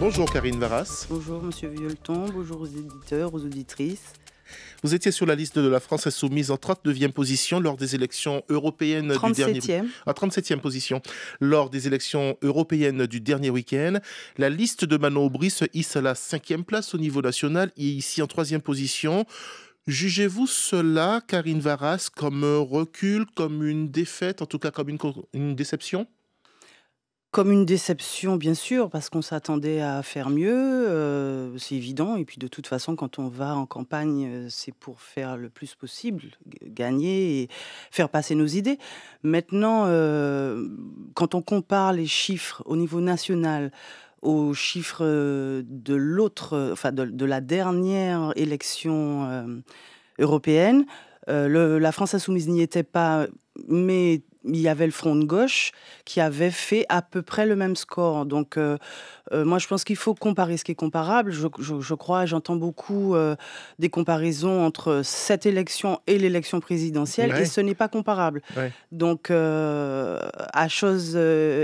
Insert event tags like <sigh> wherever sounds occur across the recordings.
Bonjour Karine Varas. Bonjour Monsieur Violeton, bonjour aux éditeurs, aux auditrices. Vous étiez sur la liste de la France insoumise en 39e position lors des élections européennes du dernier à 37e ah, position lors des élections européennes du dernier week-end. La liste de Manon Aubry se hisse à la 5e place au niveau national et ici en 3e position. Jugez-vous cela, Karine Varas, comme un recul, comme une défaite, en tout cas comme une déception comme une déception, bien sûr, parce qu'on s'attendait à faire mieux, euh, c'est évident. Et puis de toute façon, quand on va en campagne, euh, c'est pour faire le plus possible, gagner et faire passer nos idées. Maintenant, euh, quand on compare les chiffres au niveau national, aux chiffres de l'autre, enfin de, la dernière élection européenne, la France insoumise n'y était pas, mais il y avait le Front de gauche qui avait fait à peu près le même score. Donc, euh, euh, moi, je pense qu'il faut comparer ce qui est comparable. Je, crois, j'entends beaucoup euh, des comparaisons entre cette élection et l'élection présidentielle, et ce n'est pas comparable. Donc, à chose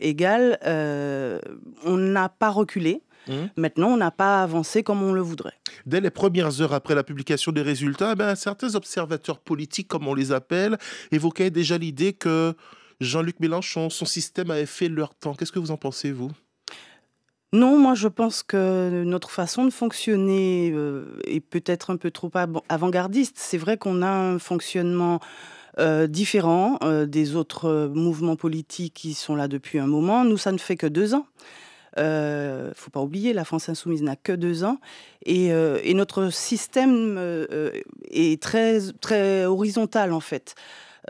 égale, on n'a pas reculé. Mmh. Maintenant, on n'a pas avancé comme on le voudrait. Dès les premières heures après la publication des résultats, ben, certains observateurs politiques, comme on les appelle, évoquaient déjà l'idée que Jean-Luc Mélenchon, son système avait fait leur temps. Qu'est-ce que vous en pensez, vous non, moi je pense que notre façon de fonctionner euh, est peut-être un peu trop avant-gardiste. C'est vrai qu'on a un fonctionnement euh, différent euh, des autres mouvements politiques qui sont là depuis un moment. Nous, ça ne fait que deux ans ne euh, faut pas oublier, la France insoumise n'a que deux ans. Et, euh, notre système euh, est très, très horizontal, en fait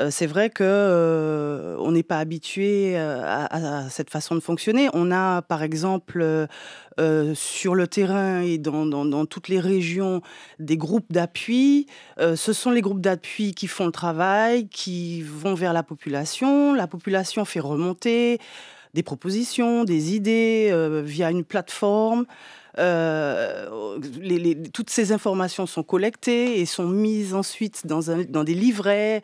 c'est vrai que on n'est pas habitué à, cette façon de fonctionner. On a, par exemple, sur le terrain et dans, dans, dans, toutes les régions, des groupes d'appui. ce sont les groupes d'appui qui font le travail, qui vont vers la population. La population fait remonter des propositions, des idées euh, via une plateforme. Euh, toutes ces informations sont collectées et sont mises ensuite dans, un, dans des livrets.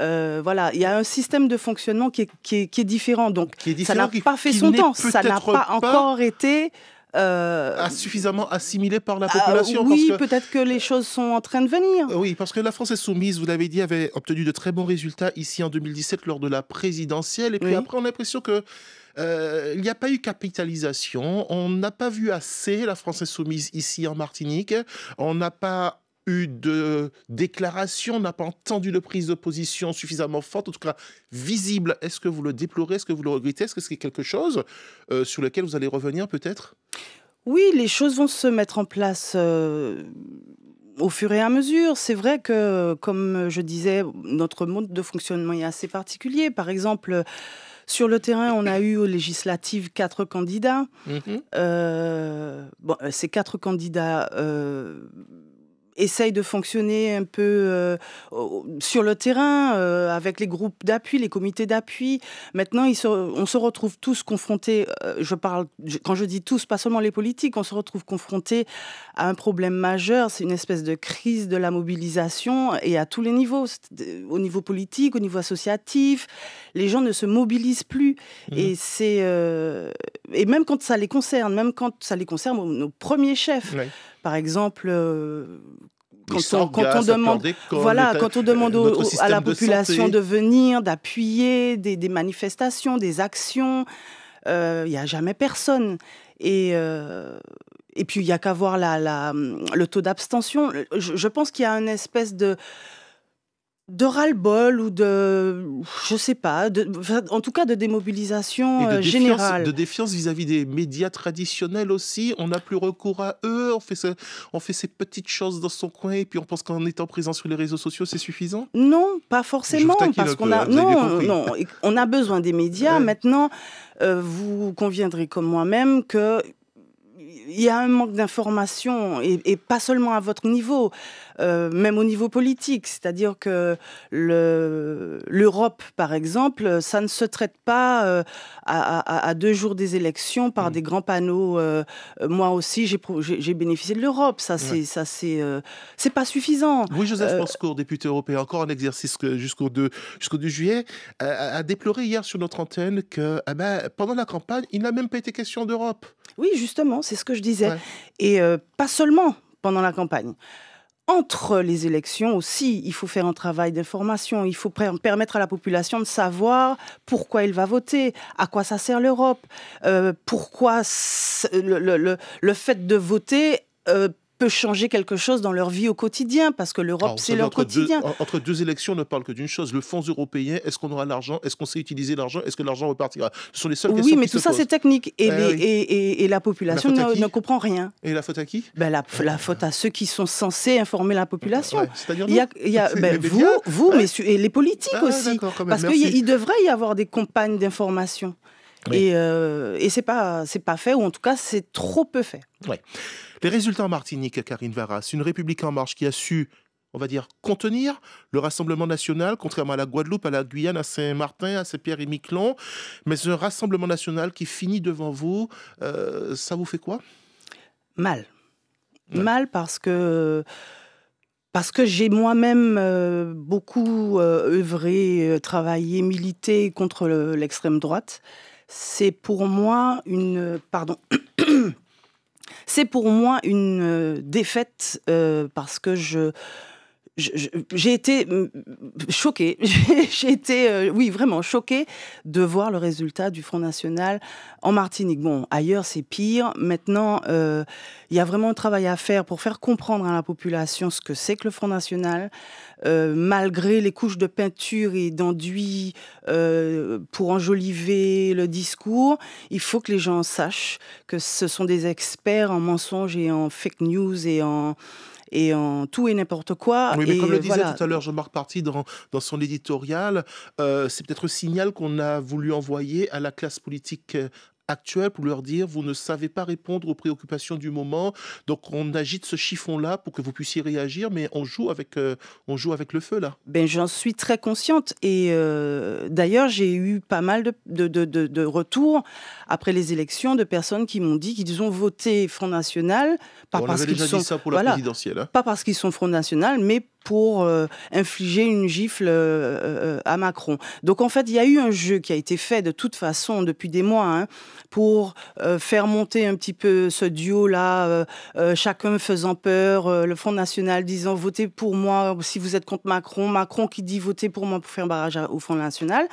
Euh, voilà, il y a un système de fonctionnement qui est, qui différent. Donc, ça n'a pas fait son temps, ça n'a pas, pas encore été euh... suffisamment assimilé par la ah, population. oui, peut-être que les choses sont en train de venir. Euh, oui, parce que la France est soumise, vous l'avez dit, avait obtenu de très bons résultats ici en 2017 lors de la présidentielle. Et puis après, on a l'impression que euh, il n'y a pas eu capitalisation. On n'a pas vu assez la France est soumise ici en Martinique. On n'a pas eu de déclaration, n'a pas entendu de prise de position suffisamment forte, en tout cas visible. Est-ce que vous le déplorez Est-ce que vous le regrettez Est-ce que c'est quelque chose euh, sur lequel vous allez revenir peut-être Oui, les choses vont se mettre en place. Euh, au fur et à mesure, c'est vrai que, comme je disais, notre mode de fonctionnement est assez particulier. Par exemple, sur le terrain, on a eu aux législatives quatre candidats. Mmh euh, ces quatre candidats essaye de fonctionner un peu euh, sur le terrain euh, avec les groupes d'appui, les comités d'appui. Maintenant, ils on se retrouve tous confrontés, euh, je parle, quand je dis tous, pas seulement les politiques, on se retrouve confrontés à un problème majeur, c'est une espèce de crise de la mobilisation et à tous les niveaux, au niveau politique, au niveau associatif, les gens ne se mobilisent plus. Mmh. Et c'est. et même quand ça les concerne, même quand ça les concerne, nos premiers chefs. Par exemple, euh, quand on, demande, voilà, quand on, demande, à la population de, venir, d'appuyer des, manifestations, des actions, euh, il n'y a jamais personne. Et, euh, et puis, il n'y a qu'à voir la, le taux d'abstention. je, pense qu'il y a une espèce de, de ras-le-bol ou de, je sais pas, en tout cas de démobilisation euh, générale. De défiance vis-à-vis des médias traditionnels aussi. On n'a plus recours à eux, on fait, ses on fait ces petites choses dans son coin et puis on pense qu'en étant présent sur les réseaux sociaux, c'est suffisant Non, pas forcément. Parce qu'on a, hein, non, on a besoin des médias. Maintenant, euh, vous conviendrez comme moi-même que il y a un manque d'information et, pas seulement à votre niveau, euh, même au niveau politique. C'est-à-dire que l'Europe, par exemple, ça ne se traite pas euh, à, deux jours des élections par mmh. des grands panneaux. Euh, moi aussi, j'ai bénéficié de l'Europe. Ça, c'est ça, c'est c'est pas suffisant. Oui, Joseph Manscourt, député européen, encore un exercice jusqu'au 2, jusqu'au 2 juillet, a, déploré hier sur notre antenne que eh ben, pendant la campagne, il n'a même pas été question d'Europe. Oui, justement, c'est ce que je disais. Et euh, pas seulement pendant la campagne. Entre les élections aussi, il faut faire un travail d'information, il faut permettre à la population de savoir pourquoi elle va voter, à quoi ça sert l'Europe, euh, pourquoi le, le, fait de voter euh, peut changer quelque chose dans leur vie au quotidien, parce que l'Europe, c'est leur quotidien. entre deux élections, on ne parle que d'une chose, le fonds européen, est-ce qu'on aura l'argent, est-ce qu'on sait utiliser l'argent, est-ce que l'argent repartira Ce sont les seules oui, questions Oui, mais tout ça, c'est technique, eh et, et, et, la population ne, ne, comprend rien. Et la faute à qui ben, la, faute à ceux qui sont censés informer la population. C'est-à-dire vous, vous messieurs, et les politiques ah aussi, parce qu'il devrait y avoir des campagnes d'information. Et, ce euh, et c'est pas, fait, ou en tout cas, c'est trop peu fait. Les résultats en Martinique, Karine Varas, une République en marche qui a su on va dire, contenir le Rassemblement national, contrairement à la Guadeloupe, à la Guyane, à Saint-Martin, à Saint-Pierre et Miquelon. Mais un Rassemblement national qui finit devant vous, euh, ça vous fait quoi Mal. Mal parce que parce que j'ai moi-même euh, beaucoup œuvré, travaillé, milité contre l'extrême droite c'est pour moi une, pardon, c'est pour moi une euh, défaite euh, parce que je j'ai été choquée. <laughs> j'ai été, euh, oui, vraiment choquée de voir le résultat du Front National en Martinique. Bon, ailleurs, c'est pire. Maintenant, euh, il y a vraiment un travail à faire pour faire comprendre à la population ce que c'est que le Front National, euh, malgré les couches de peinture et d'enduit pour enjoliver le discours. Il faut que les gens sachent que ce sont des experts en mensonges et en fake news et en et en tout et n'importe quoi. Oui, mais comme le disait tout à l'heure Jean-Marc Parti dans, dans, son éditorial, euh, c'est peut-être le signal qu'on a voulu envoyer à la classe politique euh, actuelle pour leur dire vous ne savez pas répondre aux préoccupations du moment. Donc on agite ce chiffon-là pour que vous puissiez réagir, mais on joue avec, euh, on joue avec le feu là. Ben, J'en suis très consciente et euh, d'ailleurs j'ai eu pas mal de, de, de, retours après les élections de personnes qui m'ont dit qu'ils ont voté Front National. Pas parce qu'ils sont... Hein. Pas parce qu'ils sont Front National, mais pour euh, infliger une gifle euh, euh, à Macron. Donc en fait, il y a eu un jeu qui a été fait de toute façon depuis des mois hein, pour faire monter un petit peu ce duo-là, chacun faisant peur, le Front National disant votez pour moi si vous êtes contre Macron, Macron qui dit votez pour moi pour faire barrage au Front National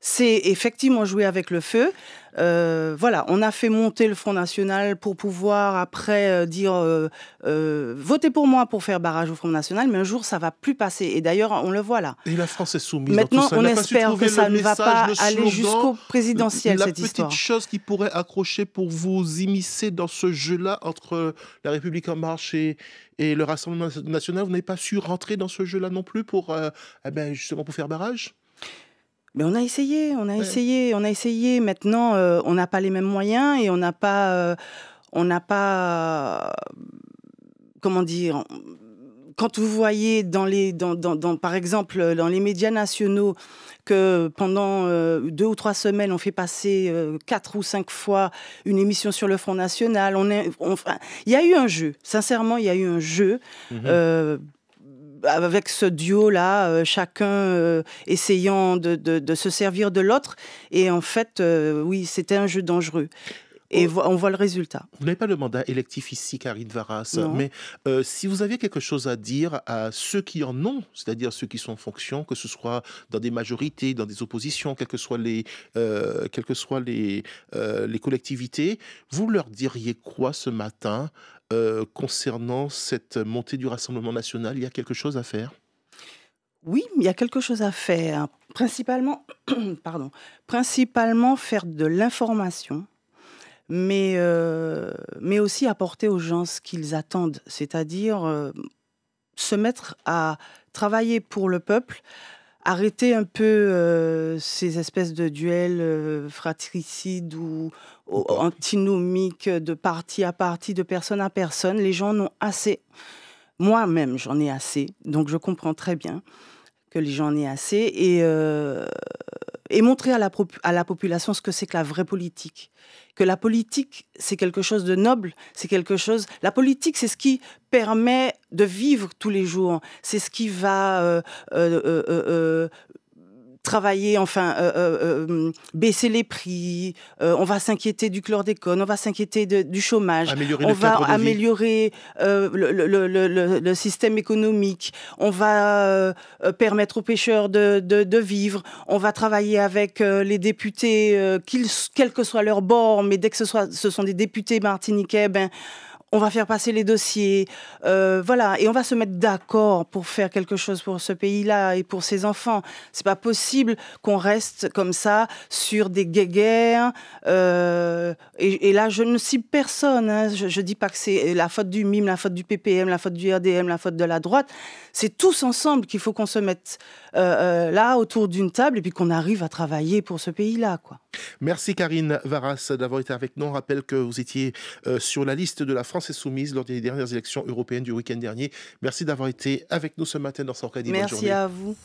c'est effectivement jouer avec le feu. Euh, voilà, on a fait monter le Front National pour pouvoir après euh, dire euh, votez pour moi pour faire barrage au Front National, mais un jour ça va plus passer. Et d'ailleurs, on le voit là. Et la France est soumise. Maintenant, tout ça. on espère que ça ne va pas aller jusqu'au présidentiel cette histoire. La petite chose qui pourrait accrocher pour vous immiscer dans ce jeu-là entre la République en marche et, le Rassemblement national, vous n'avez pas su rentrer dans ce jeu-là non plus pour eh ben, justement pour faire barrage. Mais on a essayé, on a essayé, on a essayé. Maintenant, euh, on n'a pas les mêmes moyens et on n'a pas, euh, on n'a pas, euh, comment dire. Quand vous voyez dans les, dans, par exemple, dans les médias nationaux que pendant deux ou trois semaines, on fait passer quatre ou cinq fois une émission sur le Front National, on il y a eu un jeu. Sincèrement, il y a eu un jeu. Mm-hmm avec ce duo-là, euh, chacun euh, essayant de, se servir de l'autre. Et en fait, euh, oui, c'était un jeu dangereux. Et oh. on voit le résultat. Vous n'avez pas le mandat électif ici, Karine Varas, mais euh, si vous aviez quelque chose à dire à ceux qui en ont, c'est-à-dire ceux qui sont en fonction, que ce soit dans des majorités, dans des oppositions, quelles que soient les, euh, quelles que soient les, euh, les collectivités, vous leur diriez quoi ce matin concernant cette montée du Rassemblement national Il y a quelque chose à faire oui, il y a quelque chose à faire. Principalement, <clears throat> pardon, principalement faire de l'information, mais, euh, mais aussi apporter aux gens ce qu'ils attendent, c'est-à-dire euh, se mettre à travailler pour le peuple, arrêter un peu euh, ces espèces de duels fratricides ou, antinomiques de parti à parti, de personne à personne. Les gens n'ont assez. Moi-même, j'en ai assez, donc je comprends très bien que les gens en aient assez. Et et montrer à la, à la population ce que c'est que la vraie politique. Que la politique, c'est quelque chose de noble, c'est quelque chose... La politique, c'est ce qui permet de vivre tous les jours, c'est ce qui va euh, euh, euh, travailler, enfin, euh, euh, euh, hum, baisser les prix, on va s'inquiéter du chlordécone, on va s'inquiéter du chômage, on va améliorer le, système économique, on va permettre aux pêcheurs de, de, de, vivre, on va travailler avec les députés, qu'ils quel que soit leur bord, mais dès que ce, soit, ce sont des députés martiniquais, ben, on va faire passer les dossiers, euh, voilà, et on va se mettre d'accord pour faire quelque chose pour ce pays-là et pour ses enfants. C'est pas possible qu'on reste comme ça sur des guéguerres. Euh, et, là, je ne cible personne. Hein. Je, dis pas que c'est la faute du MIM, la faute du PPM, la faute du RDM, la faute de la droite. C'est tous ensemble qu'il faut qu'on se mette euh, là autour d'une table et puis qu'on arrive à travailler pour ce pays-là, quoi. Merci Karine Varas d'avoir été avec nous. On rappelle que vous étiez euh, sur la liste de la France Insoumise lors des dernières élections européennes du week-end dernier. Merci d'avoir été avec nous ce matin dans cadre Merci à vous.